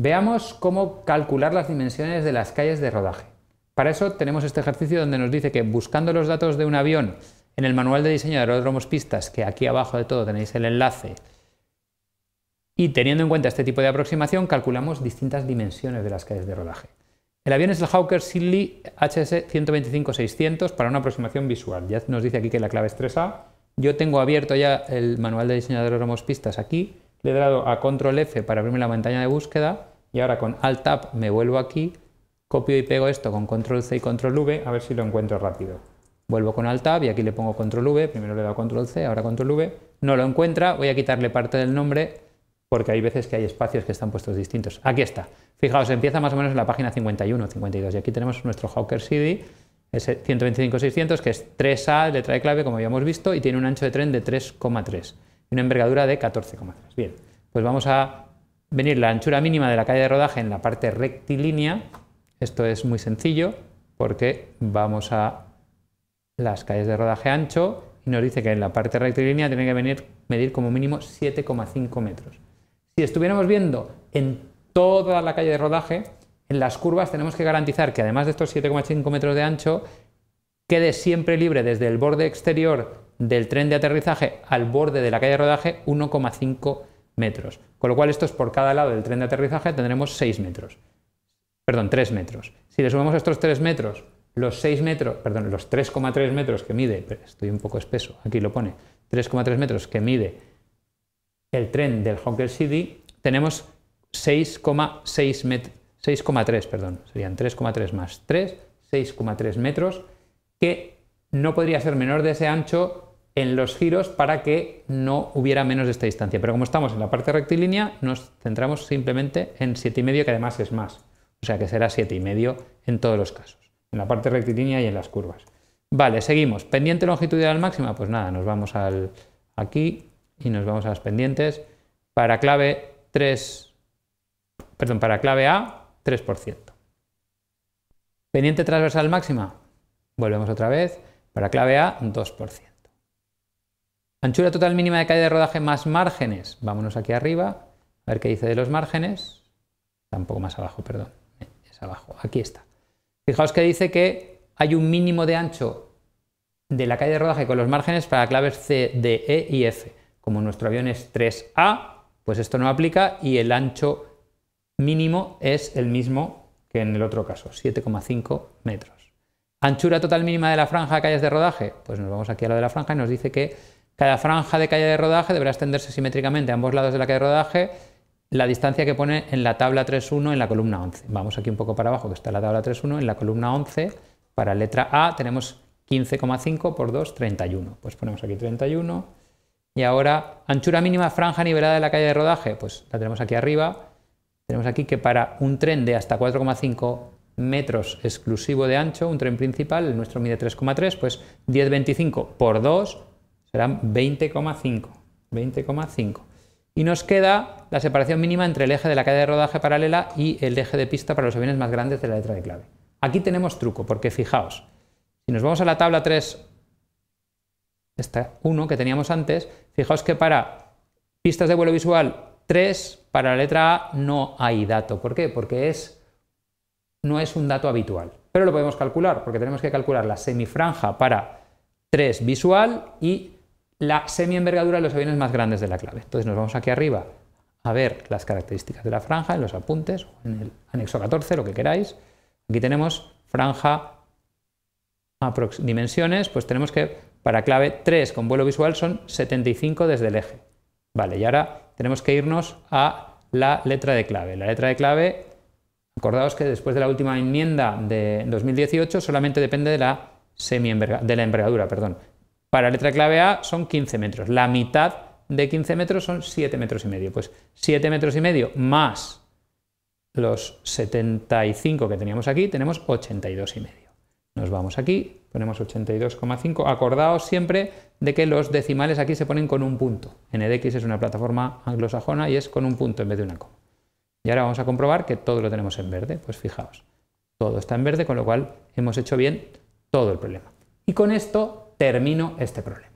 Veamos cómo calcular las dimensiones de las calles de rodaje. Para eso tenemos este ejercicio donde nos dice que buscando los datos de un avión en el manual de diseño de aeródromos pistas, que aquí abajo de todo tenéis el enlace, y teniendo en cuenta este tipo de aproximación, calculamos distintas dimensiones de las calles de rodaje. El avión es el Hawker Siddeley HS 125-600 para una aproximación visual. Ya nos dice aquí que la clave es 3A. Yo tengo abierto ya el manual de diseño de aeródromos pistas aquí le he dado a control F para abrirme la pantalla de búsqueda y ahora con alt tab me vuelvo aquí, copio y pego esto con control C y control V a ver si lo encuentro rápido. Vuelvo con alt tab y aquí le pongo control V, primero le he dado control C, ahora control V, no lo encuentra, voy a quitarle parte del nombre porque hay veces que hay espacios que están puestos distintos. Aquí está. Fijaos, empieza más o menos en la página 51, 52 y aquí tenemos nuestro Hawker CD ese 125.600 que es 3A, letra de clave como habíamos visto y tiene un ancho de tren de 3,3 una envergadura de 14,3. Bien, pues vamos a venir la anchura mínima de la calle de rodaje en la parte rectilínea. Esto es muy sencillo porque vamos a las calles de rodaje ancho y nos dice que en la parte rectilínea tiene que venir, medir como mínimo 7,5 metros. Si estuviéramos viendo en toda la calle de rodaje, en las curvas tenemos que garantizar que además de estos 7,5 metros de ancho, quede siempre libre desde el borde exterior del tren de aterrizaje al borde de la calle de rodaje 1,5 metros. Con lo cual, estos por cada lado del tren de aterrizaje tendremos 6 metros. Perdón, 3 metros. Si le sumamos estos 3 metros, los 6 metros, perdón, los 3,3 metros que mide, estoy un poco espeso, aquí lo pone, 3,3 metros que mide el tren del Hawker City, tenemos 6,6 metros. 6,3, perdón, serían 3,3 más 3, 6,3 metros, que no podría ser menor de ese ancho en los giros para que no hubiera menos de esta distancia. Pero como estamos en la parte rectilínea, nos centramos simplemente en 7,5, que además es más. O sea que será 7,5 en todos los casos, en la parte rectilínea y en las curvas. Vale, seguimos. Pendiente longitudinal máxima, pues nada, nos vamos al, aquí y nos vamos a las pendientes. Para clave 3, perdón, para clave A, 3%. Pendiente transversal máxima, volvemos otra vez. Para clave A, 2%. Anchura total mínima de calle de rodaje más márgenes. Vámonos aquí arriba, a ver qué dice de los márgenes. Está un poco más abajo, perdón. Es abajo, aquí está. Fijaos que dice que hay un mínimo de ancho de la calle de rodaje con los márgenes para claves C, D, E y F. Como nuestro avión es 3A, pues esto no aplica y el ancho mínimo es el mismo que en el otro caso, 7,5 metros. Anchura total mínima de la franja de calles de rodaje, pues nos vamos aquí a lo de la franja y nos dice que cada franja de calle de rodaje deberá extenderse simétricamente a ambos lados de la calle de rodaje la distancia que pone en la tabla 3.1 en la columna 11. Vamos aquí un poco para abajo, que está la tabla 3.1, en la columna 11, para letra A tenemos 15,5 por 2, 31. Pues ponemos aquí 31. Y ahora, anchura mínima franja nivelada de la calle de rodaje, pues la tenemos aquí arriba. Tenemos aquí que para un tren de hasta 4,5 metros exclusivo de ancho, un tren principal, el nuestro mide 3,3, pues 10,25 por 2, serán 20,5. 20,5. Y nos queda la separación mínima entre el eje de la caída de rodaje paralela y el eje de pista para los aviones más grandes de la letra de clave. Aquí tenemos truco, porque fijaos, si nos vamos a la tabla 3, esta 1 que teníamos antes, fijaos que para pistas de vuelo visual 3, para la letra A no hay dato. ¿Por qué? Porque es, no es un dato habitual. Pero lo podemos calcular, porque tenemos que calcular la semifranja para 3 visual y la envergadura de los aviones más grandes de la clave. Entonces nos vamos aquí arriba a ver las características de la franja en los apuntes, en el anexo 14, lo que queráis. Aquí tenemos franja dimensiones, pues tenemos que para clave 3 con vuelo visual son 75 desde el eje. Vale, y ahora tenemos que irnos a la letra de clave. La letra de clave, acordaos que después de la última enmienda de 2018 solamente depende de la, semi de la envergadura, perdón. Para letra clave A son 15 metros. La mitad de 15 metros son 7 metros y medio. Pues 7 metros y medio más los 75 que teníamos aquí, tenemos 82 y medio. Nos vamos aquí, ponemos 82,5. Acordaos siempre de que los decimales aquí se ponen con un punto. NDX es una plataforma anglosajona y es con un punto en vez de una coma. Y ahora vamos a comprobar que todo lo tenemos en verde. Pues fijaos, todo está en verde, con lo cual hemos hecho bien todo el problema. Y con esto termino este problema.